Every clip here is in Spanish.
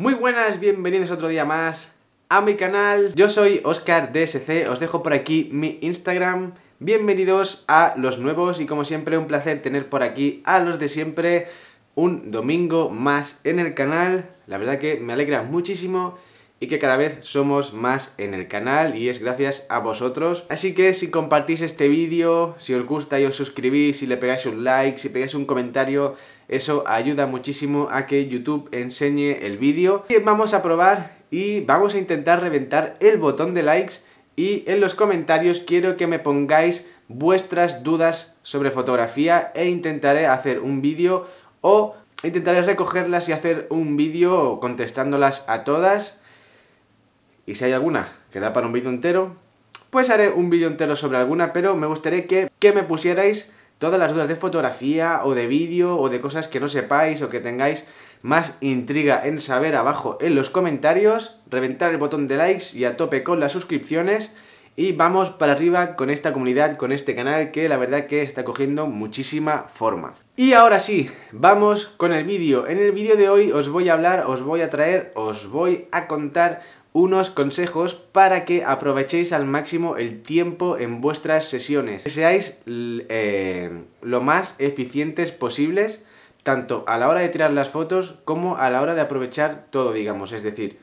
Muy buenas, bienvenidos otro día más a mi canal. Yo soy Oscar DSC, os dejo por aquí mi Instagram. Bienvenidos a los nuevos y como siempre un placer tener por aquí a los de siempre un domingo más en el canal. La verdad que me alegra muchísimo y que cada vez somos más en el canal y es gracias a vosotros. Así que si compartís este vídeo, si os gusta y os suscribís, si le pegáis un like, si pegáis un comentario, eso ayuda muchísimo a que YouTube enseñe el vídeo. Y vamos a probar y vamos a intentar reventar el botón de likes y en los comentarios quiero que me pongáis vuestras dudas sobre fotografía e intentaré hacer un vídeo o intentaré recogerlas y hacer un vídeo contestándolas a todas. Y si hay alguna que da para un vídeo entero, pues haré un vídeo entero sobre alguna, pero me gustaría que, que me pusierais todas las dudas de fotografía o de vídeo o de cosas que no sepáis o que tengáis más intriga en saber abajo en los comentarios, reventar el botón de likes y a tope con las suscripciones y vamos para arriba con esta comunidad, con este canal que la verdad que está cogiendo muchísima forma. Y ahora sí, vamos con el vídeo. En el vídeo de hoy os voy a hablar, os voy a traer, os voy a contar unos consejos para que aprovechéis al máximo el tiempo en vuestras sesiones, que seáis eh, lo más eficientes posibles, tanto a la hora de tirar las fotos como a la hora de aprovechar todo, digamos, es decir,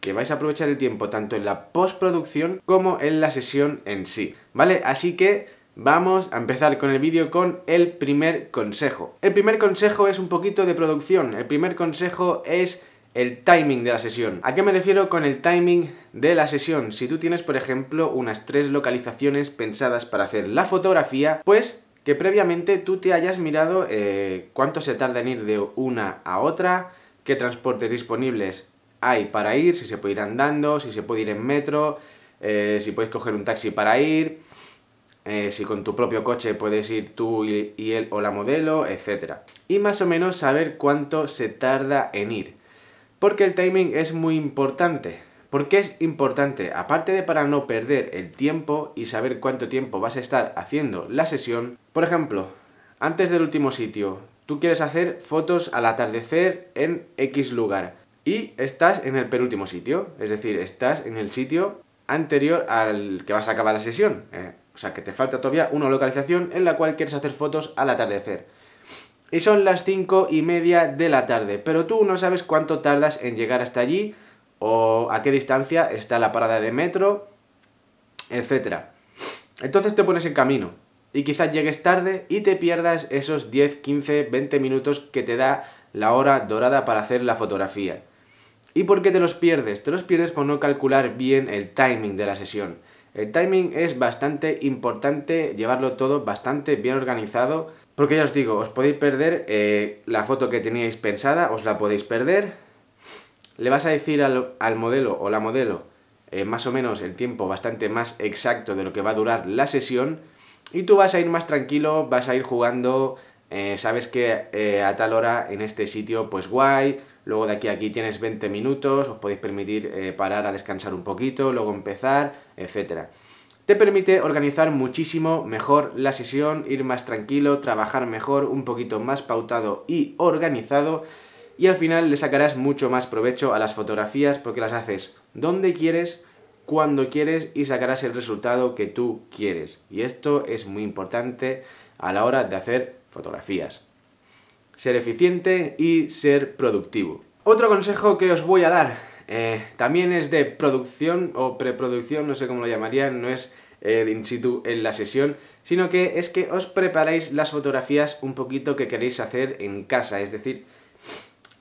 que vais a aprovechar el tiempo tanto en la postproducción como en la sesión en sí, ¿vale? Así que vamos a empezar con el vídeo con el primer consejo. El primer consejo es un poquito de producción, el primer consejo es el timing de la sesión. ¿A qué me refiero con el timing de la sesión? Si tú tienes, por ejemplo, unas tres localizaciones pensadas para hacer la fotografía, pues que previamente tú te hayas mirado eh, cuánto se tarda en ir de una a otra, qué transportes disponibles hay para ir, si se puede ir andando, si se puede ir en metro, eh, si puedes coger un taxi para ir, eh, si con tu propio coche puedes ir tú y, y él o la modelo, etc. Y más o menos saber cuánto se tarda en ir porque el timing es muy importante. ¿Por qué es importante? Aparte de para no perder el tiempo y saber cuánto tiempo vas a estar haciendo la sesión, por ejemplo, antes del último sitio, tú quieres hacer fotos al atardecer en X lugar y estás en el penúltimo sitio, es decir, estás en el sitio anterior al que vas a acabar la sesión. Eh. o sea, que te falta todavía una localización en la cual quieres hacer fotos al atardecer y son las 5 y media de la tarde, pero tú no sabes cuánto tardas en llegar hasta allí o a qué distancia está la parada de metro, etc. Entonces te pones en camino y quizás llegues tarde y te pierdas esos 10, 15, 20 minutos que te da la hora dorada para hacer la fotografía. ¿Y por qué te los pierdes? Te los pierdes por no calcular bien el timing de la sesión. El timing es bastante importante, llevarlo todo bastante bien organizado porque ya os digo, os podéis perder eh, la foto que teníais pensada, os la podéis perder. Le vas a decir al, modelo o la modelo eh, más o menos el tiempo bastante más exacto de lo que va a durar la sesión. Y tú vas a ir más tranquilo, vas a ir jugando, eh, sabes que a tal hora en este sitio pues guay, luego de aquí a aquí tienes 20 minutos, os podéis permitir parar a descansar un poquito, luego empezar, etcétera. Te permite organizar muchísimo mejor la sesión, ir más tranquilo, trabajar mejor, un poquito más pautado y organizado y al final le sacarás mucho más provecho a las fotografías porque las haces donde quieres, cuando quieres y sacarás el resultado que tú quieres. Y esto es muy importante a la hora de hacer fotografías. Ser eficiente y ser productivo. Otro consejo que os voy a dar eh, también es de producción o preproducción, no sé cómo lo llamarían, no es eh, in situ en la sesión, sino que es que os preparáis las fotografías un poquito que queréis hacer en casa, es decir,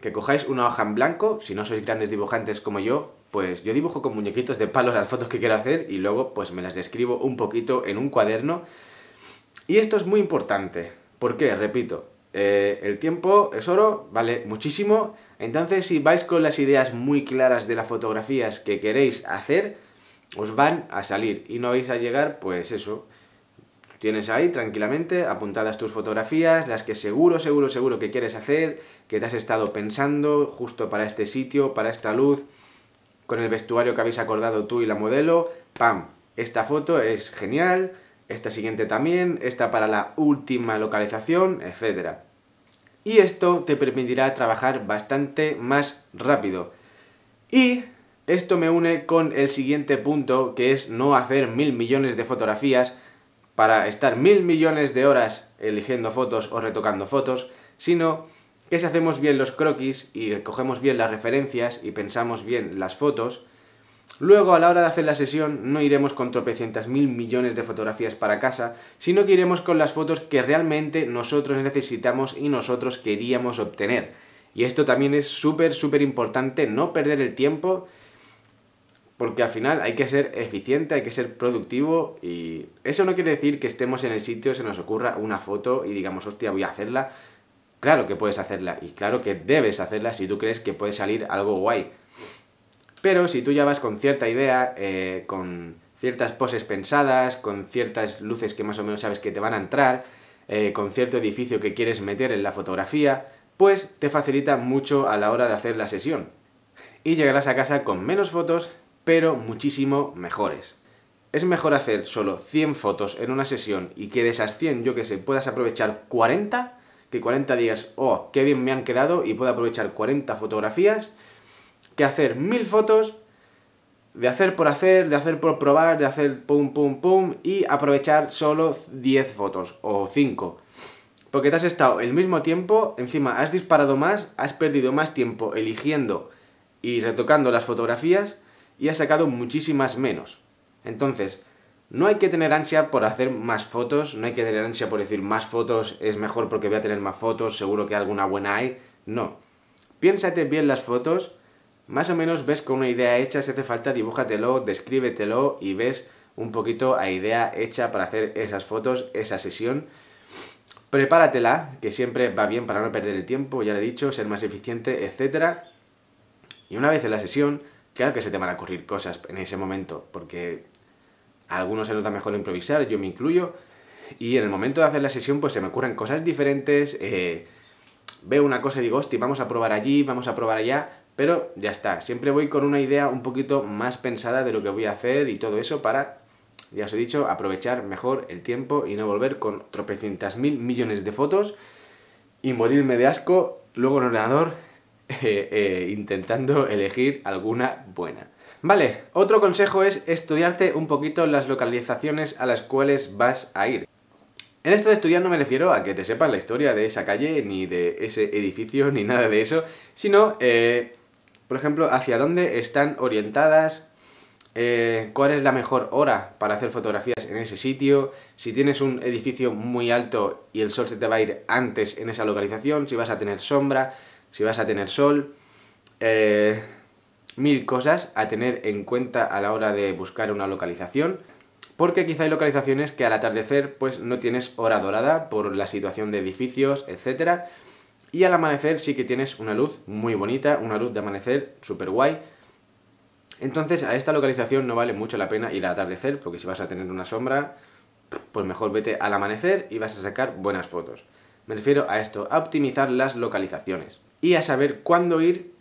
que cojáis una hoja en blanco, si no sois grandes dibujantes como yo, pues yo dibujo con muñequitos de palo las fotos que quiero hacer y luego pues me las describo un poquito en un cuaderno. Y esto es muy importante, porque, repito, eh, el tiempo es oro, vale muchísimo. Entonces, si vais con las ideas muy claras de las fotografías que queréis hacer, os van a salir y no vais a llegar, pues eso. Tienes ahí tranquilamente apuntadas tus fotografías, las que seguro, seguro, seguro que quieres hacer, que te has estado pensando justo para este sitio, para esta luz, con el vestuario que habéis acordado tú y la modelo. ¡Pam! Esta foto es genial, esta siguiente también, esta para la última localización, etc. Y esto te permitirá trabajar bastante más rápido. Y esto me une con el siguiente punto, que es no hacer mil millones de fotografías para estar mil millones de horas eligiendo fotos o retocando fotos, sino que si hacemos bien los croquis y cogemos bien las referencias y pensamos bien las fotos, Luego, a la hora de hacer la sesión, no iremos con tropecientas mil millones de fotografías para casa, sino que iremos con las fotos que realmente nosotros necesitamos y nosotros queríamos obtener. Y esto también es súper, súper importante, no perder el tiempo, porque al final hay que ser eficiente, hay que ser productivo y eso no quiere decir que estemos en el sitio, se nos ocurra una foto y digamos, hostia, voy a hacerla. Claro que puedes hacerla y claro que debes hacerla si tú crees que puede salir algo guay pero si tú ya vas con cierta idea, eh, con ciertas poses pensadas, con ciertas luces que más o menos sabes que te van a entrar, eh, con cierto edificio que quieres meter en la fotografía, pues te facilita mucho a la hora de hacer la sesión. Y llegarás a casa con menos fotos, pero muchísimo mejores. Es mejor hacer solo 100 fotos en una sesión y que de esas 100, yo que sé, puedas aprovechar 40, que 40 días, oh, qué bien me han quedado y puedo aprovechar 40 fotografías, que hacer mil fotos de hacer por hacer, de hacer por probar, de hacer pum pum pum y aprovechar solo 10 fotos o 5. Porque te has estado el mismo tiempo, encima has disparado más, has perdido más tiempo eligiendo y retocando las fotografías y has sacado muchísimas menos. Entonces, no hay que tener ansia por hacer más fotos, no hay que tener ansia por decir más fotos es mejor porque voy a tener más fotos, seguro que alguna buena hay. No. Piénsate bien las fotos, más o menos ves con una idea hecha, si hace falta dibújatelo, descríbetelo y ves un poquito a idea hecha para hacer esas fotos, esa sesión. Prepáratela, que siempre va bien para no perder el tiempo, ya le he dicho, ser más eficiente, etc. Y una vez en la sesión, claro que se te van a ocurrir cosas en ese momento, porque algunos se nota mejor improvisar, yo me incluyo, y en el momento de hacer la sesión pues se me ocurren cosas diferentes, eh, veo una cosa y digo, hostia, vamos a probar allí, vamos a probar allá, pero ya está, siempre voy con una idea un poquito más pensada de lo que voy a hacer y todo eso para, ya os he dicho, aprovechar mejor el tiempo y no volver con tropecientas mil millones de fotos y morirme de asco luego en ordenador eh, eh, intentando elegir alguna buena. Vale, otro consejo es estudiarte un poquito las localizaciones a las cuales vas a ir. En esto de estudiar no me refiero a que te sepas la historia de esa calle, ni de ese edificio, ni nada de eso, sino eh, por ejemplo, hacia dónde están orientadas, eh, cuál es la mejor hora para hacer fotografías en ese sitio, si tienes un edificio muy alto y el sol se te va a ir antes en esa localización, si vas a tener sombra, si vas a tener sol. Eh, mil cosas a tener en cuenta a la hora de buscar una localización, porque quizá hay localizaciones que al atardecer pues no tienes hora dorada por la situación de edificios, etcétera, y al amanecer sí que tienes una luz muy bonita, una luz de amanecer súper guay. Entonces a esta localización no vale mucho la pena ir al atardecer, porque si vas a tener una sombra, pues mejor vete al amanecer y vas a sacar buenas fotos. Me refiero a esto, a optimizar las localizaciones y a saber cuándo ir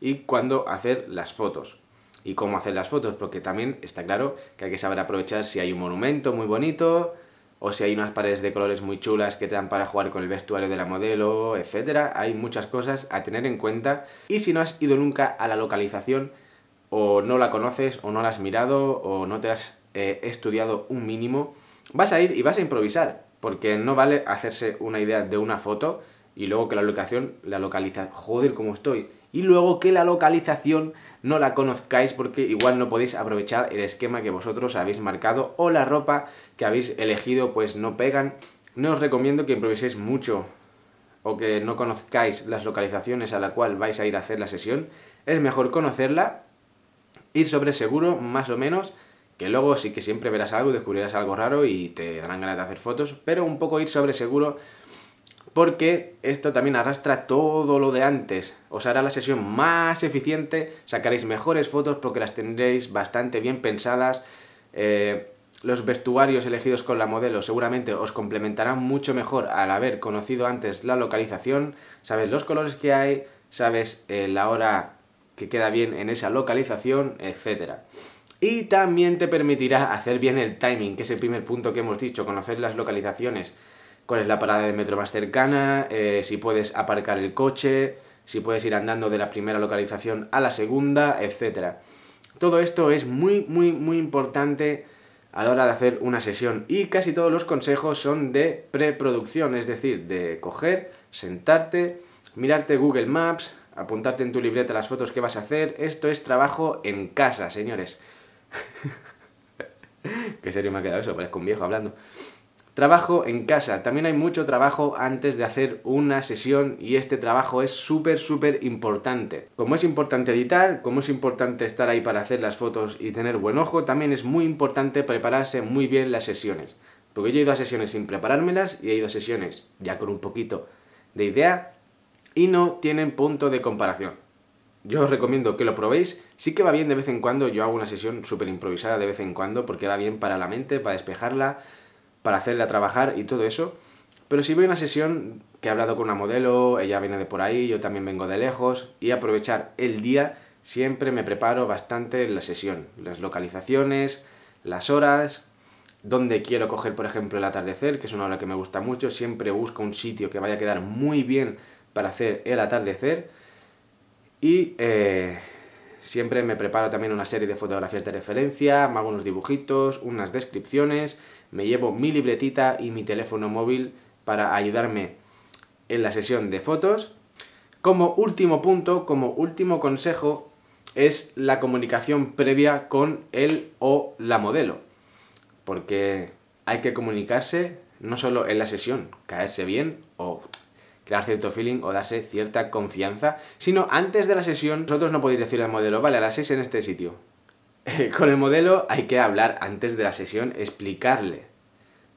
y cuándo hacer las fotos. Y cómo hacer las fotos, porque también está claro que hay que saber aprovechar si hay un monumento muy bonito, o si hay unas paredes de colores muy chulas que te dan para jugar con el vestuario de la modelo, etc. Hay muchas cosas a tener en cuenta y si no has ido nunca a la localización o no la conoces o no la has mirado o no te has eh, estudiado un mínimo, vas a ir y vas a improvisar porque no vale hacerse una idea de una foto y luego que la locación, la localiza, joder, cómo estoy, y luego que la localización no la conozcáis porque igual no podéis aprovechar el esquema que vosotros habéis marcado o la ropa que habéis elegido pues no pegan. No os recomiendo que improviséis mucho o que no conozcáis las localizaciones a la cual vais a ir a hacer la sesión. Es mejor conocerla, ir sobre seguro más o menos, que luego sí que siempre verás algo, descubrirás algo raro y te darán ganas de hacer fotos, pero un poco ir sobre seguro porque esto también arrastra todo lo de antes. Os hará la sesión más eficiente, sacaréis mejores fotos porque las tendréis bastante bien pensadas. Eh, los vestuarios elegidos con la modelo seguramente os complementarán mucho mejor al haber conocido antes la localización, sabes los colores que hay, sabes eh, la hora que queda bien en esa localización, etc. Y también te permitirá hacer bien el timing, que es el primer punto que hemos dicho, conocer las localizaciones, cuál es la parada de metro más cercana, eh, si puedes aparcar el coche, si puedes ir andando de la primera localización a la segunda, etc. Todo esto es muy, muy, muy importante a la hora de hacer una sesión y casi todos los consejos son de preproducción, es decir, de coger, sentarte, mirarte Google Maps, apuntarte en tu libreta las fotos que vas a hacer. Esto es trabajo en casa, señores. Qué serio me ha quedado eso, parezco un viejo hablando. Trabajo en casa. También hay mucho trabajo antes de hacer una sesión y este trabajo es súper, súper importante. Como es importante editar, como es importante estar ahí para hacer las fotos y tener buen ojo, también es muy importante prepararse muy bien las sesiones. Porque yo he ido a sesiones sin preparármelas y he ido a sesiones ya con un poquito de idea y no tienen punto de comparación. Yo os recomiendo que lo probéis. Sí que va bien de vez en cuando. Yo hago una sesión súper improvisada de vez en cuando porque va bien para la mente, para despejarla para hacerla trabajar y todo eso. Pero si voy a una sesión que he hablado con una modelo, ella viene de por ahí, yo también vengo de lejos, y aprovechar el día, siempre me preparo bastante en la sesión. Las localizaciones, las horas, donde quiero coger, por ejemplo, el atardecer, que es una hora que me gusta mucho, siempre busco un sitio que vaya a quedar muy bien para hacer el atardecer. Y eh, siempre me preparo también una serie de fotografías de referencia, me hago unos dibujitos, unas descripciones me llevo mi libretita y mi teléfono móvil para ayudarme en la sesión de fotos. Como último punto, como último consejo, es la comunicación previa con el o la modelo. Porque hay que comunicarse no solo en la sesión, caerse bien o crear cierto feeling o darse cierta confianza, sino antes de la sesión, vosotros no podéis decir al modelo, vale, a las 6 en este sitio, Con el modelo hay que hablar antes de la sesión, explicarle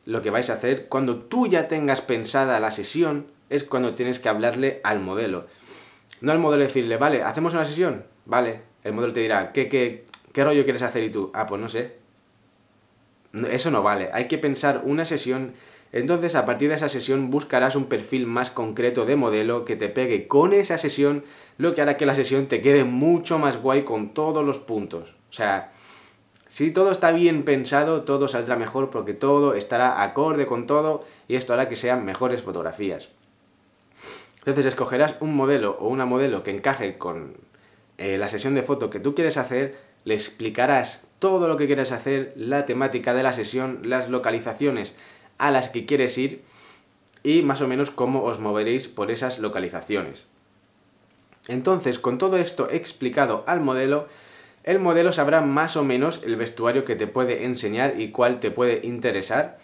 lo que vais a hacer. Cuando tú ya tengas pensada la sesión, es cuando tienes que hablarle al modelo. No al modelo decirle, vale, hacemos una sesión. Vale, el modelo te dirá, ¿qué, qué rollo quieres hacer? Y tú, ah, pues no sé. Eso no vale, hay que pensar una sesión. Entonces, a partir de esa sesión, buscarás un perfil más concreto de modelo que te pegue con esa sesión, lo que hará que la sesión te quede mucho más guay con todos los puntos. O sea, si todo está bien pensado, todo saldrá mejor porque todo estará acorde con todo y esto hará que sean mejores fotografías. Entonces escogerás un modelo o una modelo que encaje con eh, la sesión de foto que tú quieres hacer, le explicarás todo lo que quieres hacer, la temática de la sesión, las localizaciones a las que quieres ir y más o menos cómo os moveréis por esas localizaciones. Entonces, con todo esto explicado al modelo, el modelo sabrá más o menos el vestuario que te puede enseñar y cuál te puede interesar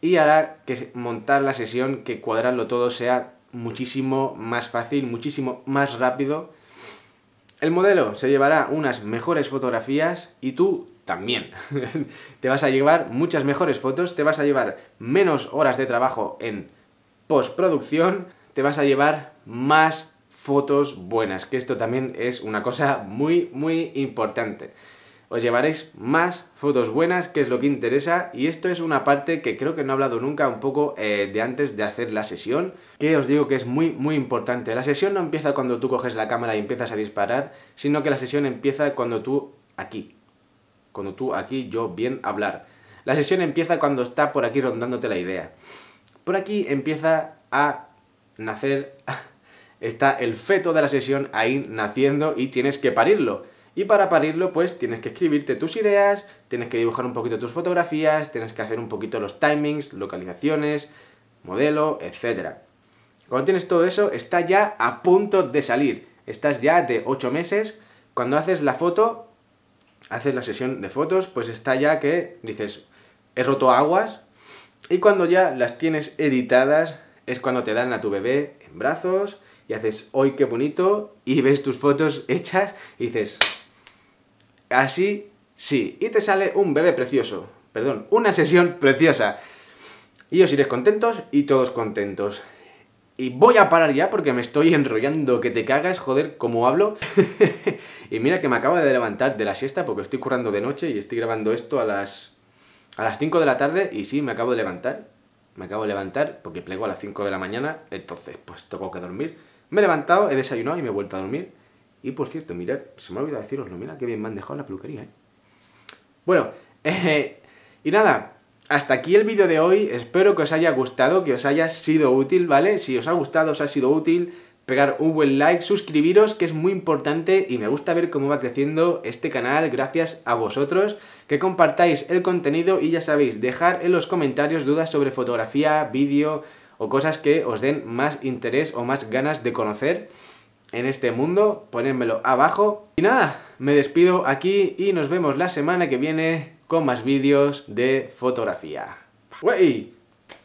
y hará que montar la sesión, que cuadrarlo todo sea muchísimo más fácil, muchísimo más rápido. El modelo se llevará unas mejores fotografías y tú también. te vas a llevar muchas mejores fotos, te vas a llevar menos horas de trabajo en postproducción, te vas a llevar más fotos buenas, que esto también es una cosa muy, muy importante. Os llevaréis más fotos buenas, que es lo que interesa, y esto es una parte que creo que no he hablado nunca un poco eh, de antes de hacer la sesión, que os digo que es muy, muy importante. La sesión no empieza cuando tú coges la cámara y empiezas a disparar, sino que la sesión empieza cuando tú aquí, cuando tú aquí, yo bien hablar. La sesión empieza cuando está por aquí rondándote la idea. Por aquí empieza a nacer está el feto de la sesión ahí naciendo y tienes que parirlo. Y para parirlo, pues tienes que escribirte tus ideas, tienes que dibujar un poquito tus fotografías, tienes que hacer un poquito los timings, localizaciones, modelo, etc. Cuando tienes todo eso, está ya a punto de salir. Estás ya de 8 meses. Cuando haces la foto, haces la sesión de fotos, pues está ya que dices, he roto aguas. Y cuando ya las tienes editadas, es cuando te dan a tu bebé en brazos y haces, hoy qué bonito, y ves tus fotos hechas y dices, así, sí, y te sale un bebé precioso, perdón, una sesión preciosa. Y os iréis contentos y todos contentos. Y voy a parar ya porque me estoy enrollando, que te cagas, joder, como hablo. y mira que me acabo de levantar de la siesta porque estoy currando de noche y estoy grabando esto a las a las 5 de la tarde y sí, me acabo de levantar. Me acabo de levantar porque plego a las 5 de la mañana, entonces pues tengo que dormir. Me he levantado, he desayunado y me he vuelto a dormir. Y por cierto, mirad, se me ha olvidado deciroslo, mira qué bien me han dejado la peluquería, ¿eh? Bueno, eh, y nada, hasta aquí el vídeo de hoy. Espero que os haya gustado, que os haya sido útil, ¿vale? Si os ha gustado, os ha sido útil, pegar un buen like, suscribiros, que es muy importante y me gusta ver cómo va creciendo este canal gracias a vosotros, que compartáis el contenido y ya sabéis, dejar en los comentarios dudas sobre fotografía, vídeo o cosas que os den más interés o más ganas de conocer en este mundo, ponedmelo abajo. Y nada, me despido aquí y nos vemos la semana que viene con más vídeos de fotografía. ¡Wey!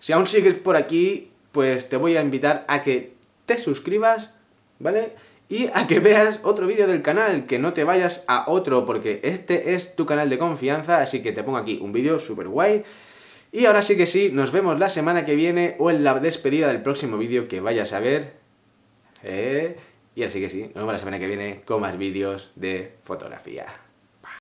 Si aún sigues por aquí, pues te voy a invitar a que te suscribas, ¿vale? Y a que veas otro vídeo del canal, que no te vayas a otro, porque este es tu canal de confianza, así que te pongo aquí un vídeo súper guay y ahora sí que sí, nos vemos la semana que viene o en la despedida del próximo vídeo que vayas a ver. Eh, y así que sí, nos vemos la semana que viene con más vídeos de fotografía.